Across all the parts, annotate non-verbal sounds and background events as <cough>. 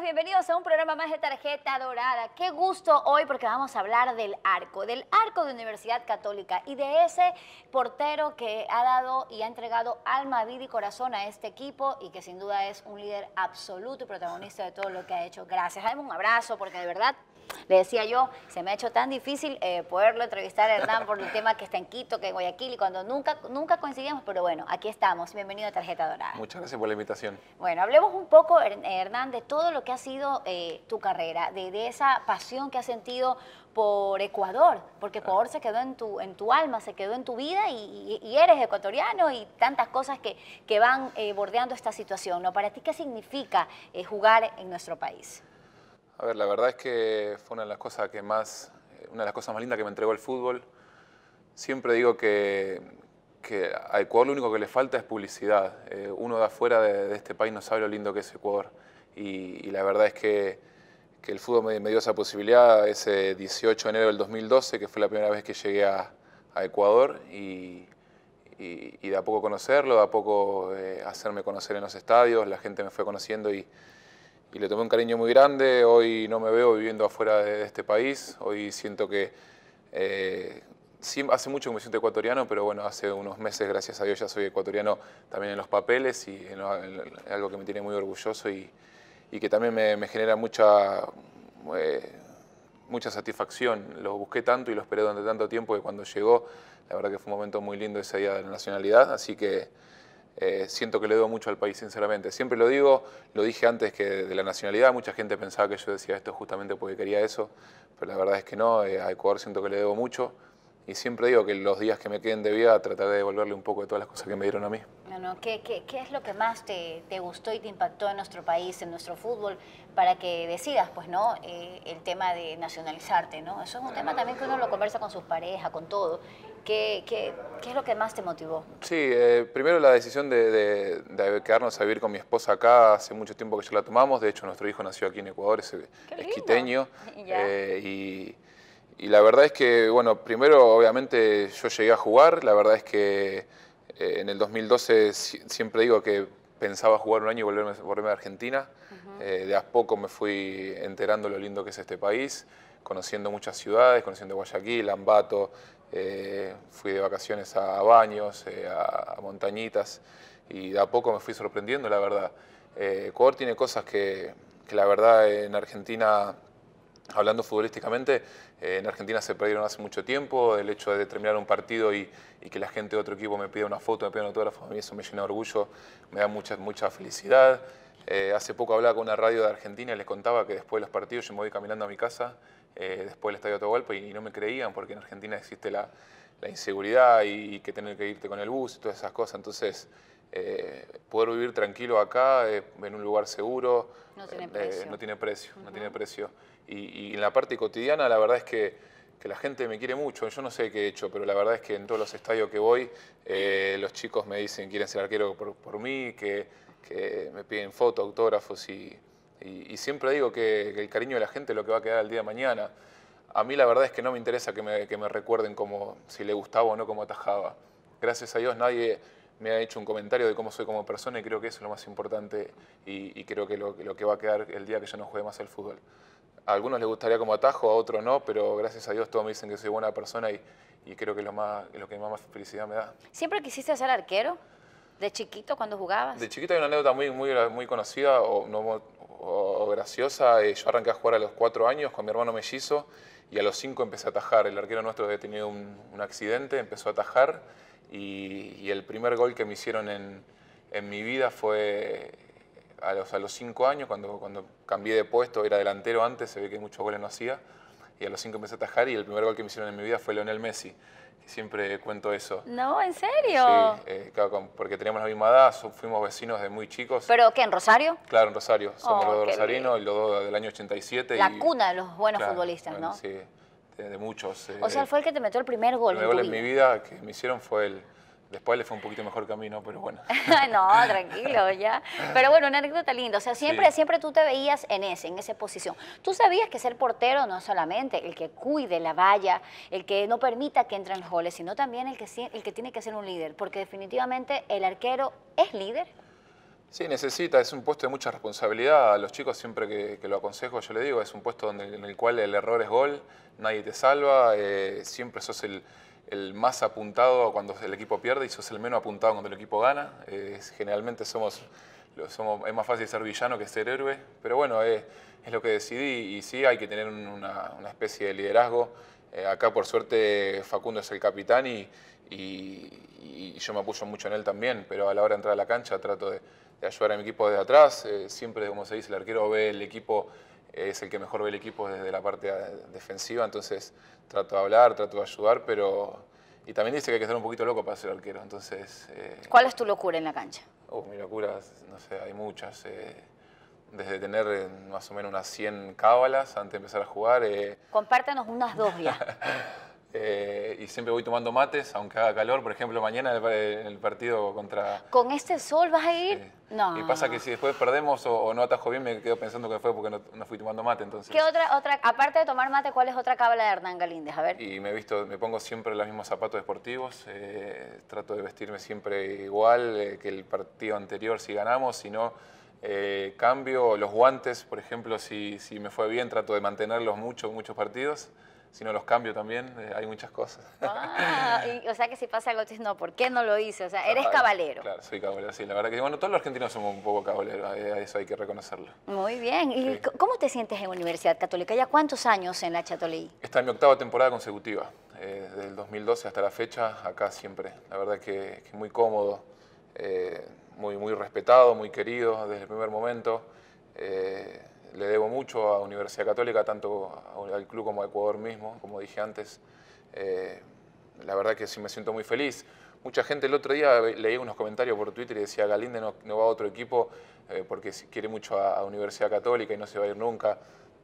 bienvenidos a un programa más de Tarjeta Dorada. Qué gusto hoy porque vamos a hablar del arco, del arco de Universidad Católica y de ese portero que ha dado y ha entregado alma, vida y corazón a este equipo y que sin duda es un líder absoluto y protagonista de todo lo que ha hecho. Gracias, dame un abrazo porque de verdad le decía yo, se me ha hecho tan difícil eh, poderlo entrevistar a Hernán por el tema que está en Quito, que en Guayaquil, y cuando nunca, nunca coincidimos, pero bueno, aquí estamos. Bienvenido a Tarjeta Dorada. Muchas gracias por la invitación. Bueno, hablemos un poco, Hernán, de todo lo que ha sido eh, tu carrera, de, esa pasión que has sentido por Ecuador, porque Ecuador se quedó en tu, en tu alma, se quedó en tu vida y, eres ecuatoriano y tantas cosas que, van eh, bordeando esta situación. ¿no? ¿Para ti qué significa jugar en nuestro país? A ver, la verdad es que fue una de las cosas que más, eh, una de las cosas más lindas que me entregó el fútbol. Siempre digo que, que a Ecuador lo único que le falta es publicidad. Eh, uno de afuera de, este país no sabe lo lindo que es Ecuador. Y, la verdad es que, que el fútbol me, me, dio esa posibilidad ese 18 de enero del 2012, que fue la primera vez que llegué a, Ecuador y, y, de a poco conocerlo, de a poco eh, hacerme conocer en los estadios, la gente me fue conociendo y, y le tomé un cariño muy grande. Hoy no me veo viviendo afuera de, este país. Hoy siento que... Eh, hace mucho que me siento ecuatoriano, pero bueno, hace unos meses, gracias a Dios, ya soy ecuatoriano también en los papeles y es algo que me tiene muy orgulloso y, que también me, genera mucha, eh, mucha satisfacción. Lo busqué tanto y lo esperé durante tanto tiempo que cuando llegó, la verdad que fue un momento muy lindo ese día de la nacionalidad, así que... Eh, siento que le debo mucho al país, sinceramente. Siempre lo digo, lo dije antes que de la nacionalidad, mucha gente pensaba que yo decía esto justamente porque quería eso, pero la verdad es que no, eh, a Ecuador siento que le debo mucho. Y siempre digo que los días que me queden de vida trataré de devolverle un poco de todas las cosas que me dieron a mí. ¿Qué, qué, qué, es lo que más te, te, gustó y te impactó en nuestro país, en nuestro fútbol, para que decidas, pues, ¿no? Eh, el tema de nacionalizarte, ¿no? Eso es un tema también que uno lo conversa con sus parejas, con todo. ¿Qué, es lo que más te motivó? Sí, eh, primero la decisión de, de, quedarnos a vivir con mi esposa acá, hace mucho tiempo que ya la tomamos, de hecho nuestro hijo nació aquí en Ecuador, es, es quiteño, <laughs> eh, y, y, la verdad es que, bueno, primero obviamente yo llegué a jugar, la verdad es que eh, en el 2012 siempre digo que pensaba jugar un año y volverme, volverme a Argentina. Eh, de a poco me fui enterando lo lindo que es este país, conociendo muchas ciudades, conociendo Guayaquil, Ambato, eh, fui de vacaciones a baños, eh, a, montañitas, y de a poco me fui sorprendiendo, la verdad. Ecuador tiene cosas que, la verdad en Argentina Hablando futbolísticamente, en Argentina se perdieron hace mucho tiempo, el hecho de terminar un partido y, que la gente de otro equipo me pida una foto, me pida un autógrafo, a mí eso me llena de orgullo, me da mucha, mucha felicidad. Eh, hace poco hablaba con una radio de Argentina y les contaba que después de los partidos yo me voy caminando a mi casa, eh, después del Estadio Atahualpa, y, y, no me creían porque en Argentina existe la, inseguridad y, que tener que irte con el bus y todas esas cosas. Entonces, eh, poder vivir tranquilo acá, en un lugar seguro, no tiene precio. no tiene precio, Y, en la parte cotidiana, la verdad es que la gente me quiere mucho, yo no sé qué he hecho, pero la verdad es que en todos los estadios que voy, los chicos me dicen quieren ser arquero por, por mí, que que me piden fotos, autógrafos y, siempre digo que, el cariño de la gente es lo que va a quedar el día de mañana. A mí la verdad es que no me interesa que me, recuerden como si le gustaba o no como atajaba. Gracias a Dios nadie me ha hecho un comentario de cómo soy como persona y creo que eso es lo más importante y, creo que lo, que va a quedar el día que yo no juegue más el fútbol. A algunos les gustaría como atajo, a otros no, pero gracias a Dios todos me dicen que soy buena persona y, creo que lo, más, lo que más felicidad me da. ¿Siempre quisiste ser arquero? ¿De chiquito cuando jugabas? De chiquito hay una anécdota muy, muy, muy conocida o, graciosa. Eh, yo arranqué a jugar a los cuatro años con mi hermano mellizo y a los cinco empecé a atajar. El arquero nuestro había tenido un, accidente, empezó a atajar y, el primer gol que me hicieron en, mi vida fue a los, a los cinco años, cuando, cuando cambié de puesto, era delantero antes, se ve que muchos goles no hacía y a los cinco empecé a atajar y el primer gol que me hicieron en mi vida fue Leonel Messi. siempre cuento eso. No, ¿en serio? Sí, eh, claro, porque teníamos la misma edad, fuimos vecinos de muy chicos. ¿Pero qué, en Rosario? Claro, en Rosario. Somos los oh, dos rosarinos y los dos del año 87. La cuna de los buenos futbolistas, ¿no? Sí, de, muchos. o sea, eh, fue el que te metió el primer gol. El primer gol en mi vida que me hicieron fue el... Después le fue un poquito mejor camino, pero bueno. <laughs> no, tranquilo, ya. Pero bueno, una anécdota linda. O sea, siempre, siempre tú te veías en ese, en esa posición. Tú sabías que ser portero no es solamente el que cuide la valla, el que no permita que entren goles, sino también el que, el que tiene que ser un líder, porque definitivamente el arquero es líder. Sí, necesita, es un puesto de mucha responsabilidad. A los chicos siempre que, lo aconsejo, yo le digo, es un puesto en el cual el error es gol, nadie te salva, eh, siempre sos el, el más apuntado cuando el equipo pierde y sos el menos apuntado cuando el equipo gana. generalmente somos, es más fácil ser villano que ser héroe, pero bueno, eh, es lo que decidí y sí hay que tener una, especie de liderazgo. Eh, acá por suerte Facundo es el capitán y, yo me apoyo mucho en él también, pero a la hora de entrar a la cancha trato de ayudar a mi equipo desde atrás. Eh, siempre, como se dice, el arquero ve el equipo es el que mejor ve el equipo desde la parte defensiva, entonces trato de hablar, trato de ayudar, pero... Y también dice que hay que estar un poquito loco para ser arquero, entonces... Eh, ¿Cuál es tu locura en la cancha? Uh, mi locura, no sé, hay muchas. Eh, desde tener eh, más o menos unas 100 cábalas antes de empezar a jugar. Compártanos unas dos ya. <laughs> Eh, y siempre voy tomando mates, aunque haga calor. Por ejemplo, mañana en el, partido contra... ¿Con este sol vas a ir? Eh, no. Y pasa que si después perdemos o, no atajo bien, me quedo pensando que fue porque no, fui tomando mate, entonces... ¿Qué otra, otra, aparte de tomar mate, cuál es otra cábala de Hernán Galíndez? A ver. Y me visto, me pongo siempre los mismos zapatos deportivos, eh, trato de vestirme siempre igual que el partido anterior si ganamos, si no... cambio los guantes, por ejemplo, si, si me fue bien, trato de mantenerlos mucho, muchos partidos si los cambio también, eh, hay muchas cosas. Ah, o sea que si pasa algo, no, ¿por qué no lo hice? O sea, eres caballero Claro, soy cabalero, sí. La verdad que, bueno, todos los argentinos somos un poco caballeros, eso hay que reconocerlo. Muy bien. ¿Y cómo te sientes en Universidad Católica? ¿Ya cuántos años en la Chatolí? está es mi octava temporada consecutiva, eh, desde el 2012 hasta la fecha, acá siempre. La verdad que, que muy cómodo, eh, muy, muy respetado, muy querido desde el primer momento le debo mucho a Universidad Católica, tanto al club como a Ecuador mismo, como dije antes. Eh, la verdad que sí me siento muy feliz. Mucha gente el otro día leí unos comentarios por Twitter y decía, Galinde no, va a otro equipo eh, porque quiere mucho a, Universidad Católica y no se va a ir nunca.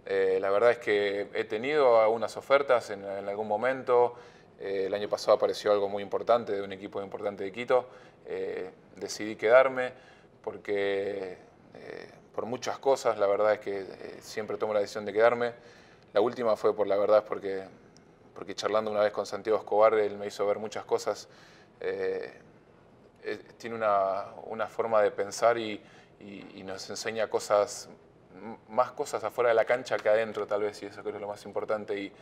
Eh, la verdad es que he tenido algunas ofertas en, en algún momento. el año pasado apareció algo muy importante de un equipo importante de Quito. decidí quedarme porque por muchas cosas, la verdad es que eh, siempre tomo la decisión de quedarme. La última fue por la verdad, porque, porque charlando una vez con Santiago Escobar, él me hizo ver muchas cosas. Eh, eh, tiene una, forma de pensar y, nos enseña cosas, más cosas afuera de la cancha que adentro, tal vez, y eso creo que es lo más importante. Y,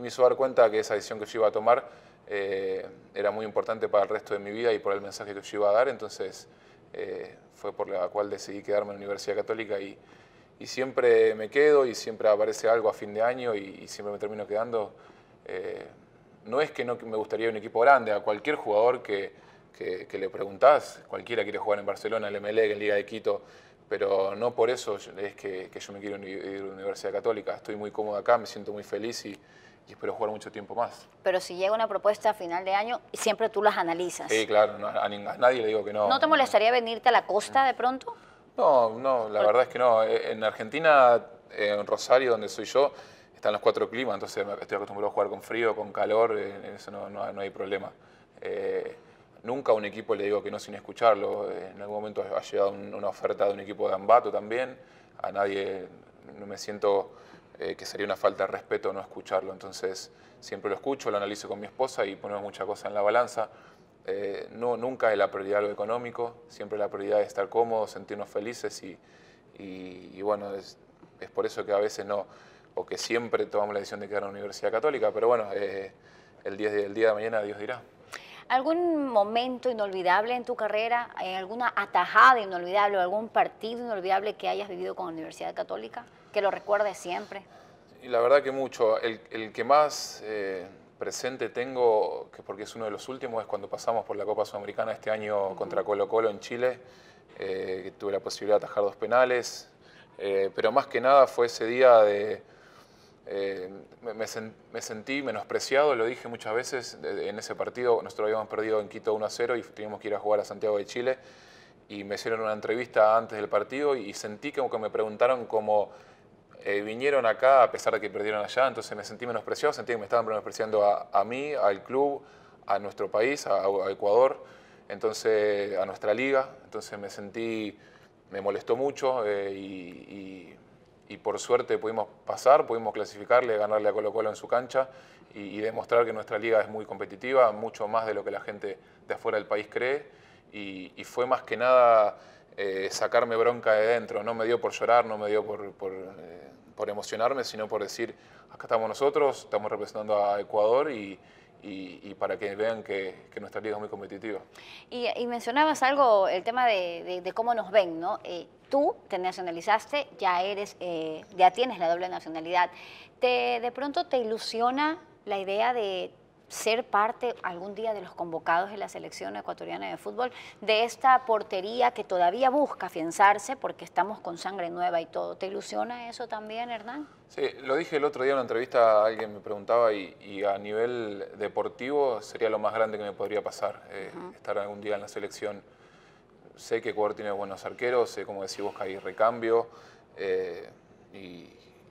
me hizo dar cuenta que esa decisión que yo iba a tomar era muy importante para el resto de mi vida y por el mensaje que yo iba a dar. Entonces, eh, fue por la cual decidí quedarme en la Universidad Católica y, y, siempre me quedo y siempre aparece algo a fin de año y, siempre me termino quedando. Eh, no es que no me gustaría un equipo grande, a cualquier jugador que, que, le preguntás, cualquiera quiere jugar en Barcelona, en el MLE, en Liga de Quito, pero no por eso es que, que yo me quiero ir a la Universidad Católica. Estoy muy cómodo acá, me siento muy feliz y, y espero jugar mucho tiempo más. Pero si llega una propuesta a final de año, siempre tú las analizas. Sí, claro, a, nadie le digo que no. ¿No te molestaría venirte a la costa de pronto? No, no, la verdad es que no. Eh, en Argentina, eh, en Rosario, donde soy yo, están los cuatro climas, entonces estoy acostumbrado a jugar con frío, con calor, eh, en eso no, hay problema. nunca a un equipo le digo que no sin escucharlo. En algún momento ha llegado una oferta de un equipo de Ambato también. A nadie no me siento eh, que sería una falta de respeto no escucharlo. Entonces siempre lo escucho, lo analizo con mi esposa y ponemos mucha cosa en la balanza. Eh, no, nunca es la prioridad lo económico, siempre la prioridad es estar cómodos, sentirnos felices y, y, bueno, es, por eso que a veces no, o que siempre tomamos la decisión de quedar en la Universidad Católica, pero bueno, eh, el, día, el día de mañana Dios dirá. ¿Algún momento inolvidable en tu carrera? ¿Alguna atajada inolvidable o algún partido inolvidable que hayas vivido con la Universidad Católica? que lo recuerde siempre. Y la verdad que mucho. El, que más eh, presente tengo, que porque es uno de los últimos, es cuando pasamos por la Copa Sudamericana este año contra Colo Colo en Chile, eh, tuve la posibilidad de atajar dos penales, eh, pero más que nada fue ese día de... me, sentí menospreciado, lo dije muchas veces en ese partido. Nosotros habíamos perdido en Quito 1 a 0 y teníamos que ir a jugar a Santiago de Chile. Y me hicieron una entrevista antes del partido y sentí como que me preguntaron como eh, vinieron acá a pesar de que perdieron allá, entonces me sentí menospreciado, sentí que me estaban menospreciando a, a mí, al club, a nuestro país, a, Ecuador, entonces a nuestra liga, entonces me sentí, me molestó mucho eh, y, por suerte pudimos pasar, pudimos clasificarle, ganarle a Colo Colo en su cancha y, demostrar que nuestra liga es muy competitiva, mucho más de lo que la gente de afuera del país cree y fue más que nada... Eh, sacarme bronca de dentro. No me dio por llorar, no me dio por, por emocionarme, sino por decir, acá estamos nosotros, estamos representando a Ecuador y, para que vean que, nuestra liga es muy competitiva. Y, mencionabas algo, el tema de, cómo nos ven, ¿no? Eh, tú te nacionalizaste, ya eres, eh, ya tienes la doble nacionalidad. ¿Te, ¿De pronto te ilusiona la idea de ser parte algún día de los convocados de la selección ecuatoriana de fútbol, de esta portería que todavía busca afianzarse porque estamos con sangre nueva y todo. ¿Te ilusiona eso también, Hernán? Sí, lo dije el otro día en una entrevista, alguien me preguntaba y, a nivel deportivo sería lo más grande que me podría pasar, eh, estar algún día en la selección. Sé que Ecuador tiene buenos arqueros, sé, como decimos que hay recambio eh, y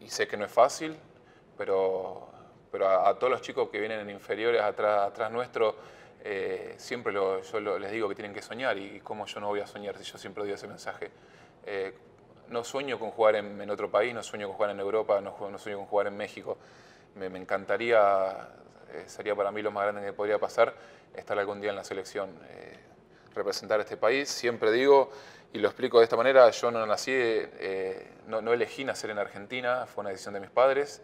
sé que no es fácil, pero pero a, todos los chicos que vienen en inferiores atrás, atrás nuestro, eh, siempre yo les digo que tienen que soñar y, cómo yo no voy a soñar si yo siempre doy ese mensaje. Eh, no sueño con jugar en, otro país, no sueño con jugar en Europa, no, no sueño con jugar en México. Me, encantaría, eh, sería para mí lo más grande que podría pasar, estar algún día en la selección, representar a este país. Siempre digo, y lo explico de esta manera, yo no nací, no, no elegí nacer en Argentina, fue una decisión de mis padres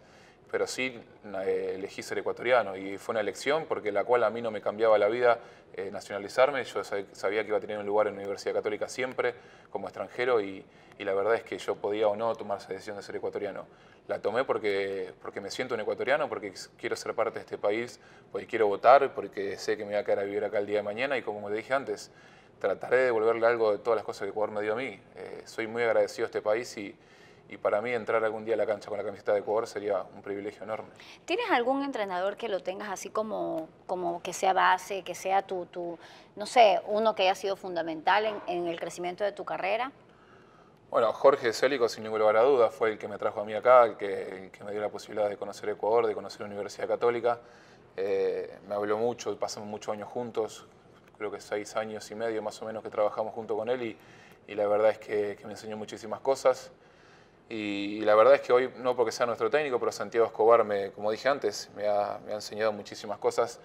pero sí eh, elegí ser ecuatoriano y fue una elección porque la cual a mí no me cambiaba la vida eh, nacionalizarme, yo sabía que iba a tener un lugar en la Universidad Católica siempre como extranjero y, y la verdad es que yo podía o no tomar esa decisión de ser ecuatoriano. La tomé porque, porque me siento un ecuatoriano, porque quiero ser parte de este país, porque quiero votar, porque sé que me voy a quedar a vivir acá el día de mañana y como te dije antes, trataré de devolverle algo de todas las cosas que Ecuador me dio a mí. Eh, soy muy agradecido a este país y y para mí entrar algún día a la cancha con la camiseta de Ecuador sería un privilegio enorme. ¿Tienes algún entrenador que lo tengas así como, como que sea base, que sea tu, no sé, uno que haya sido fundamental en, el crecimiento de tu carrera? Bueno, Jorge Célico, sin ninguna lugar a duda, fue el que me trajo a mí acá, el que, me dio la posibilidad de conocer Ecuador, de conocer la Universidad Católica. Eh, me habló mucho, pasamos muchos años juntos, creo que seis años y medio más o menos que trabajamos junto con él y, y la verdad es que me enseñó muchísimas cosas. Y, la verdad es que hoy, no porque sea nuestro técnico, pero Santiago Escobar, me, como dije antes, me ha, me ha enseñado muchísimas cosas,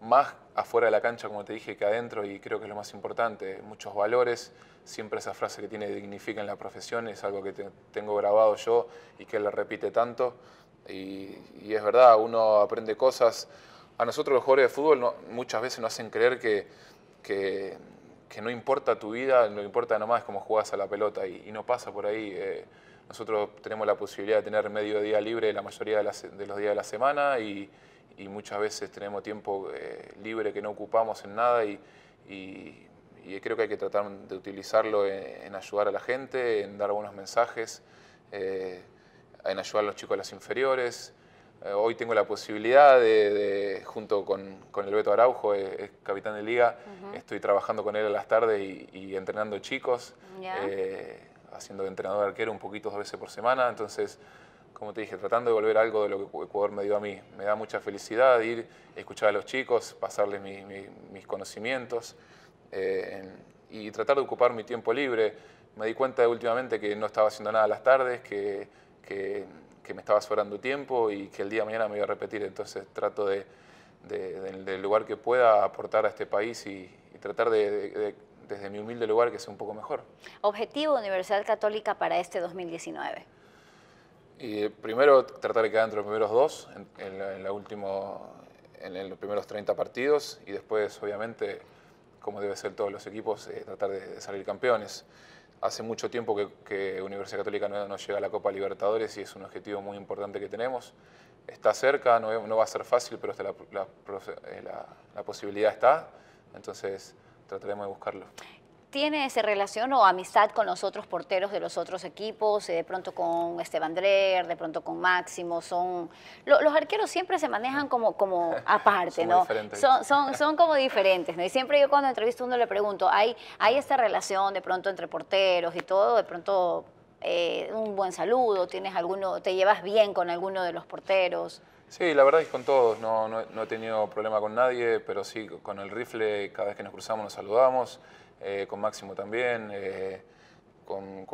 más afuera de la cancha, como te dije, que adentro, y creo que es lo más importante, muchos valores, siempre esa frase que tiene dignifica en la profesión, es algo que tengo grabado yo y que él la repite tanto, y, es verdad, uno aprende cosas, a nosotros los jugadores de fútbol muchas veces nos hacen creer que, que, no importa tu vida, no importa nomás cómo juegas a la pelota, y, no pasa por ahí. Eh. Nosotros tenemos la posibilidad de tener medio día libre la mayoría de, los días de la semana y, muchas veces tenemos tiempo eh, libre que no ocupamos en nada y, creo que hay que tratar de utilizarlo en, ayudar a la gente, en dar buenos mensajes, eh, en ayudar a los chicos de las inferiores. Eh, hoy tengo la posibilidad de, junto con, con, el Beto Araujo, es, capitán de liga, estoy trabajando con él a las tardes y, entrenando chicos haciendo de entrenador de arquero un poquito dos veces por semana, entonces, como te dije, tratando de volver algo de lo que Ecuador me dio a mí. Me da mucha felicidad ir, escuchar a los chicos, pasarles mis conocimientos eh, y tratar de ocupar mi tiempo libre. Me di cuenta últimamente que no estaba haciendo nada las tardes, que, me estaba sobrando tiempo y que el día de mañana me iba a repetir, entonces trato de... del lugar que pueda aportar a este país y tratar de, desde mi humilde lugar que sea un poco mejor. Objetivo Universidad Católica para este 2019. Y eh, primero tratar de quedar entre los primeros dos, en, último, en los primeros 30 partidos y después obviamente, como debe ser todos los equipos, eh, tratar de, salir campeones. Hace mucho tiempo que, Universidad Católica no, llega a la Copa Libertadores y es un objetivo muy importante que tenemos. Está cerca, no, va a ser fácil, pero eh, la, la posibilidad está. Entonces, trataremos de buscarlo. ¿Tiene esa relación o amistad con los otros porteros de los otros equipos? Eh, de pronto con Esteban Dreher, de pronto con Máximo. son Los, arqueros siempre se manejan como, como <laughs> aparte, ¿no? Son, son, como diferentes, ¿no? Y siempre yo cuando entrevisto a uno le pregunto, ¿hay, ¿hay esta relación de pronto entre porteros y todo? De pronto eh, un buen saludo, tienes alguno, te llevas bien con alguno de los porteros. Sí, la verdad es que con todos, no, he tenido problema con nadie, pero sí, con el rifle cada vez que nos cruzamos nos saludamos, eh, con Máximo también, eh, con,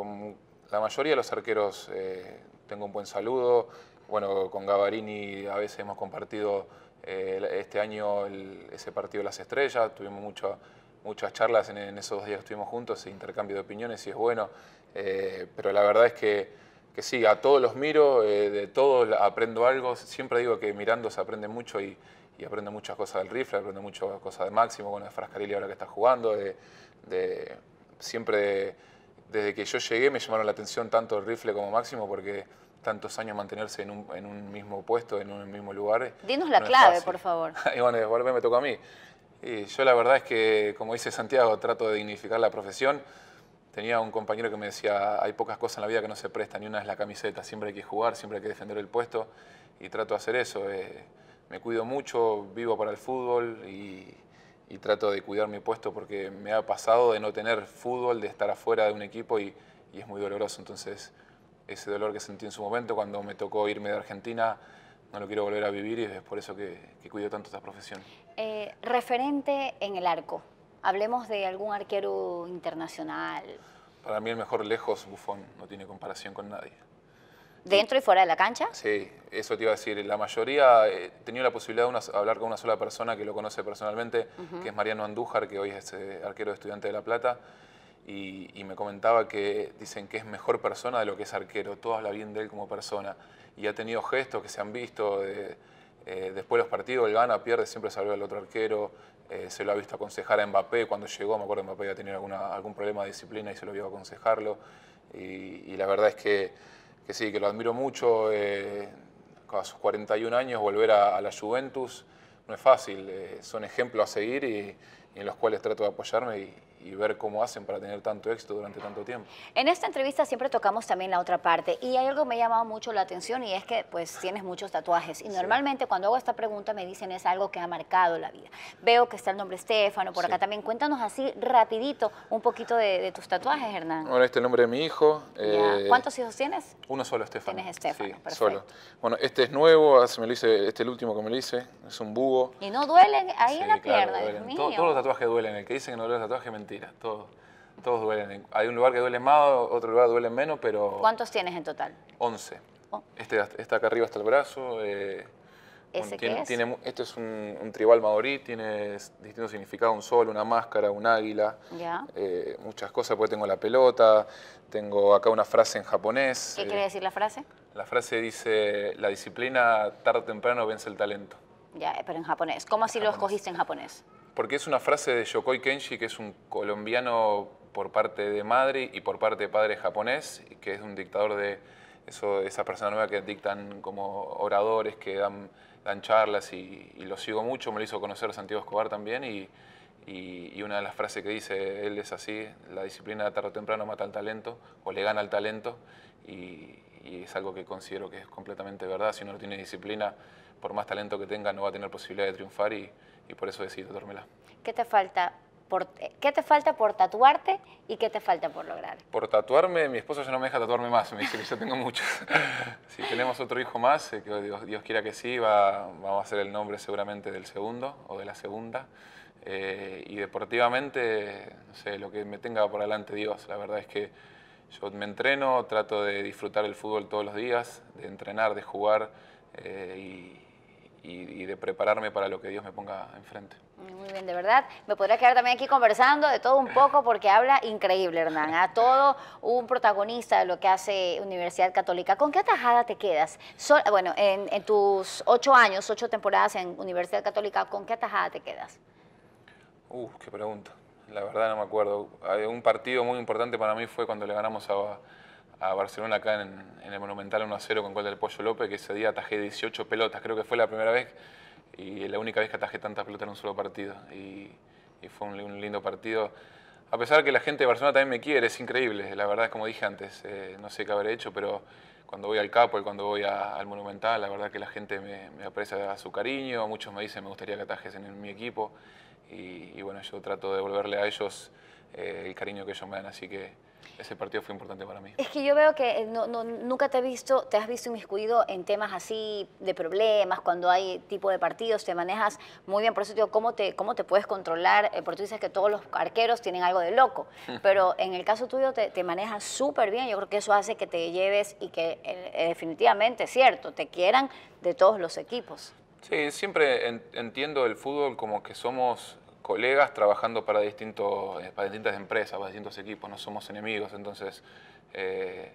la mayoría de los arqueros eh, tengo un buen saludo, bueno, con Gavarini a veces hemos compartido este año ese partido de las estrellas, tuvimos mucho, muchas charlas en, esos dos días que estuvimos juntos, intercambio de opiniones y es bueno, pero la verdad es que que sí, a todos los miro, eh, de todos aprendo algo. Siempre digo que mirando se aprende mucho y, y aprendo muchas cosas del rifle, aprendo muchas cosas de Máximo, con bueno, de Frascarelli ahora que está jugando. De, siempre, desde que yo llegué, me llamaron la atención tanto el rifle como Máximo porque tantos años mantenerse en un, en un mismo puesto, en un mismo lugar. Dinos la clave, por favor. <laughs> y bueno, me tocó a mí. Y yo la verdad es que, como dice Santiago, trato de dignificar la profesión. Tenía un compañero que me decía, hay pocas cosas en la vida que no se prestan, ni una es la camiseta, siempre hay que jugar, siempre hay que defender el puesto y trato de hacer eso. Eh, me cuido mucho, vivo para el fútbol y, trato de cuidar mi puesto porque me ha pasado de no tener fútbol, de estar afuera de un equipo y, es muy doloroso. Entonces, ese dolor que sentí en su momento cuando me tocó irme de Argentina, no lo quiero volver a vivir y es por eso que, cuido tanto esta profesión. Eh, referente en el arco, Hablemos de algún arquero internacional. Para mí el mejor lejos, Bufón, no tiene comparación con nadie. ¿Dentro y fuera de la cancha? Sí, eso te iba a decir. La mayoría, he eh, tenido la posibilidad de hablar con una sola persona que lo conoce personalmente, que es Mariano Andújar, que hoy es eh, arquero de Estudiante de La Plata, y, me comentaba que dicen que es mejor persona de lo que es arquero. todos habla bien de él como persona. Y ha tenido gestos que se han visto. De, eh, después los partidos, él gana, pierde, siempre salió al otro arquero. Eh, se lo ha visto aconsejar a Mbappé. Cuando llegó, me acuerdo que Mbappé había tenido alguna, algún problema de disciplina y se lo vio aconsejarlo. Y, la verdad es que, que, sí, que lo admiro mucho. Eh, a sus 41 años, volver a, la Juventus no es fácil. Eh, son ejemplos a seguir y, y en los cuales trato de apoyarme y, y ver cómo hacen para tener tanto éxito durante tanto tiempo. En esta entrevista siempre tocamos también la otra parte y hay algo que me ha llamado mucho la atención y es que pues tienes muchos tatuajes y normalmente cuando hago esta pregunta me dicen es algo que ha marcado la vida. Veo que está el nombre Estefano por acá también. Cuéntanos así rapidito un poquito de, tus tatuajes, Hernán. Bueno, este es el nombre de mi hijo. Eh, ¿Cuántos hijos tienes? Uno solo, Estefano. Tienes Estefano, Solo. Bueno, este es nuevo, me lo este es el último que me lo hice, es un búho. ¿Y no duelen ahí en la pierna? Todos, los tatuajes duelen, el que dicen que no duelen los tatuajes, mentira. Todos, todos duelen. Hay un lugar que duele más, otro lugar duele menos, pero... ¿Cuántos tienes en total? 11. Este está acá arriba hasta el brazo. Eh, ¿Ese tiene, es? este es un, tribal maorí, tiene distintos significados, un sol, una máscara, un águila, eh, muchas cosas, Pues tengo la pelota, tengo acá una frase en japonés. ¿Qué quiere eh, decir la frase? La frase dice, la disciplina tarde o temprano vence el talento. Ya, pero en japonés. ¿Cómo así lo escogiste en japonés? porque es una frase de Yokoi Kenshi, que es un colombiano por parte de madre y por parte de padre japonés, que es un dictador de eso, esa persona nueva que dictan como oradores, que dan, dan charlas y, lo sigo mucho, me lo hizo conocer Santiago Escobar también y, una de las frases que dice él es así, la disciplina tarde o temprano mata al talento o le gana al talento y, es algo que considero que es completamente verdad, si uno no tiene disciplina, por más talento que tenga, no va a tener posibilidad de triunfar y, y por eso decidí tatuármela. ¿Qué te falta? Por, eh, ¿Qué te falta por tatuarte y qué te falta por lograr? Por tatuarme, mi esposo ya no me deja tatuarme más, me dice que ya tengo muchos. <laughs> si tenemos otro hijo más, eh, que Dios, Dios quiera que sí, va, vamos a ser el nombre seguramente del segundo o de la segunda. Eh, y deportivamente, no sé, lo que me tenga por delante Dios. La verdad es que yo me entreno, trato de disfrutar el fútbol todos los días, de entrenar, de jugar y y, de prepararme para lo que Dios me ponga enfrente. Muy bien, de verdad. Me podría quedar también aquí conversando de todo un poco porque habla increíble, Hernán. A ¿ah? todo un protagonista de lo que hace Universidad Católica. ¿Con qué atajada te quedas? bueno, en, tus ocho años, ocho temporadas en Universidad Católica, ¿con qué atajada te quedas? Uh, qué pregunta. La verdad no me acuerdo. Un partido muy importante para mí fue cuando le ganamos a a Barcelona acá en, el Monumental 1-0 con gol del Pollo López, que ese día atajé 18 pelotas, creo que fue la primera vez y la única vez que atajé tantas pelotas en un solo partido. Y, fue un, lindo partido. A pesar que la gente de Barcelona también me quiere, es increíble, la verdad, como dije antes, eh, no sé qué habré hecho, pero cuando voy al Capo y cuando voy al Monumental, la verdad que la gente me, aprecia su cariño, muchos me dicen me gustaría que atajes en mi equipo y, bueno, yo trato de devolverle a ellos eh, el cariño que ellos me dan, así que ese partido fue importante para mí. Es que yo veo que eh, no, nunca te, he visto, te has visto inmiscuido en temas así de problemas, cuando hay tipo de partidos, te manejas muy bien. Por eso digo, ¿cómo te, cómo te puedes controlar? Eh, Porque tú dices que todos los arqueros tienen algo de loco, <laughs> pero en el caso tuyo te, manejas súper bien. Yo creo que eso hace que te lleves y que eh, definitivamente, cierto, te quieran de todos los equipos. Sí, siempre entiendo el fútbol como que somos colegas trabajando para, distintos, para distintas empresas, para distintos equipos, no somos enemigos, entonces eh,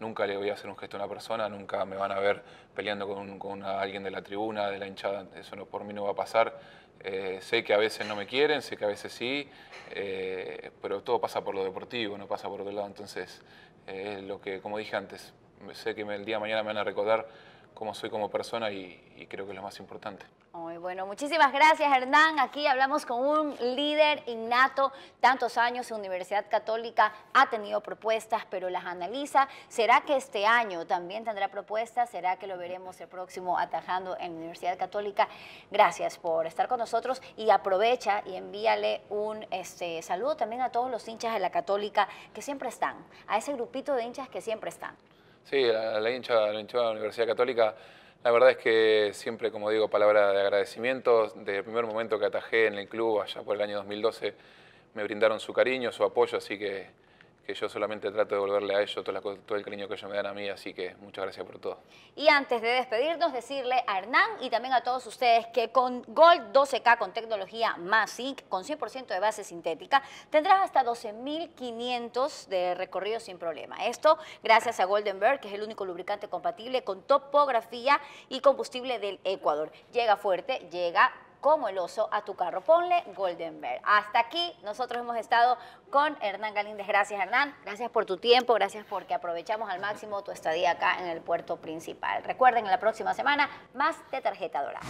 nunca le voy a hacer un gesto a una persona, nunca me van a ver peleando con, alguien de la tribuna, de la hinchada, eso no, por mí no va a pasar. Eh, sé que a veces no me quieren, sé que a veces sí, eh, pero todo pasa por lo deportivo, no pasa por otro lado, entonces es lo que, como dije antes, sé que el día de mañana me van a recordar cómo soy como persona y, creo que es lo más importante. Muy bueno, muchísimas gracias Hernán. Aquí hablamos con un líder innato, tantos años en Universidad Católica, ha tenido propuestas, pero las analiza. ¿Será que este año también tendrá propuestas? ¿Será que lo veremos el próximo atajando en Universidad Católica? Gracias por estar con nosotros y aprovecha y envíale un este, saludo también a todos los hinchas de la Católica que siempre están, a ese grupito de hinchas que siempre están. Sí, la, hincha, la hincha de la Universidad Católica, la verdad es que siempre, como digo, palabra de agradecimiento. Desde el primer momento que atajé en el club, allá por el año 2012, me brindaron su cariño, su apoyo, así que que yo solamente trato de devolverle a ellos todo, el cariño que ellos me dan a mí, así que muchas gracias por todo. Y antes de despedirnos, decirle a Hernán y también a todos ustedes que con Gold 12K con tecnología Inc. con 100% de base sintética, tendrás hasta 12.500 de recorrido sin problema. Esto gracias a Goldenberg, que es el único lubricante compatible con topografía y combustible del Ecuador. Llega fuerte, llega como el oso a tu carro. Ponle Golden Bear. Hasta aquí nosotros hemos estado con Hernán Galíndez. Gracias, Hernán. Gracias por tu tiempo. Gracias porque aprovechamos al máximo tu estadía acá en el puerto principal. Recuerden, en la próxima semana, más de Tarjeta Dorada.